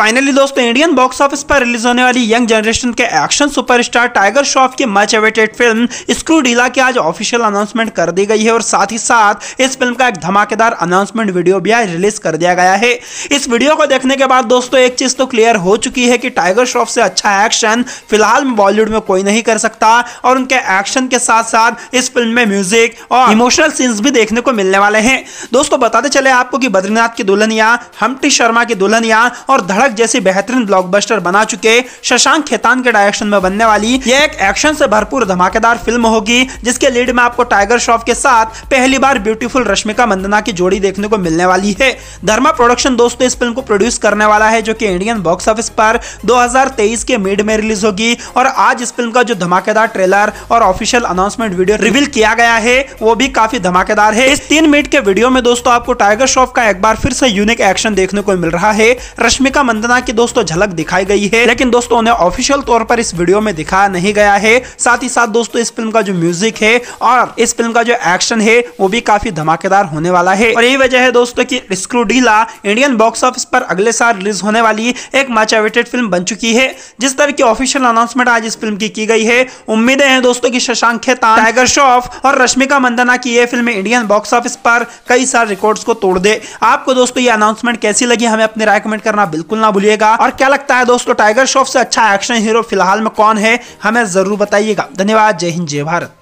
finally दोस्तों Indian box office पर release होने वाली यंग जनरेशन के एक्शन सुपरस्टार टाइगर श्रॉफ की much awaited film Screw Dheela की आज ऑफिशियल अनाउंसमेंट कर दी गई है और साथ ही साथ इस फिल्म का एक धमाकेदार अनाउंसमेंट वीडियो भी आज रिलीज कर दिया गया है इस वीडियो को देखने के बाद दोस्तों एक चीज तो क्लियर हो चुकी है कि टाइगर श्रॉफ से अच्छा एक्शन फिलहाल बॉलीवुड में कोई नहीं कर सकता और उनके एक्शन के साथ साथ इस फिल्म में म्यूजिक और इमोशनल सीन्स भी देखने को मिलने वाले हैं दोस्तों बताते चले आपको कि बद्रीनाथ की दुल्हनिया हमटी शर्मा की दुल्हनिया और धड़क खतरनाक जैसे बेहतरीन ब्लॉकबस्टर बना चुके शशांक खेतान के डायरेक्शन में बनने वाली यह एक एक्शन से भरपूर धमाकेदार फिल्म होगी जिसके लीड में आपको टाइगर श्रॉफ के साथ पहली बार ब्यूटीफुल रश्मिका मंदना की जोड़ी देखने को मिलने वाली है धर्मा प्रोडक्शन दोस्तों इस फिल्म को प्रोड्यूस करने वाला है जो की इंडियन बॉक्स ऑफिस पर दो के मिड में रिलीज होगी और आज इस फिल्म का जो धमाकेदार ट्रेलर और ऑफिशियल अनाउंसमेंट वीडियो रिवील किया गया है वो भी काफी धमाकेदार है इस तीन मिनट के वीडियो में दोस्तों आपको टाइगर श्रॉफ का एक बार फिर से यूनिक एक्शन देखने को मिल रहा है रश्मिका मंदना वंदना की दोस्तों झलक दिखाई गई है लेकिन दोस्तों उन्हें ऑफिशियल तौर पर इस वीडियो में दिखाया नहीं गया है साथ ही साथ दोस्तों इस फिल्म का जो म्यूजिक है और इस फिल्म का जो एक्शन है वो भी काफी धमाकेदार होने वाला है और यही वजह है दोस्तों की Screw Dheela Indian box office पर अगले साल रिलीज होने वाली एक मच एवेटेड फिल्म बन चुकी है जिस तरह की ऑफिशियल अनाउंसमेंट आज इस फिल्म की की गई है उम्मीदें हैं दोस्तों की शशांक खेता टाइगर श्रॉफ और रश्मिका मंदना की यह फिल्म इंडियन बॉक्स ऑफिस पर कई सारे रिकॉर्ड्स को तोड़ दे आपको दोस्तों ये अनाउंसमेंट कैसी लगी हमें अपने राय कमेंट करना बिल्कुल ना भूलिएगा और क्या लगता है दोस्तों टाइगर श्रॉफ से अच्छा एक्शन हीरो फिलहाल में कौन है हमें जरूर बताइएगा धन्यवाद जय हिंद जय भारत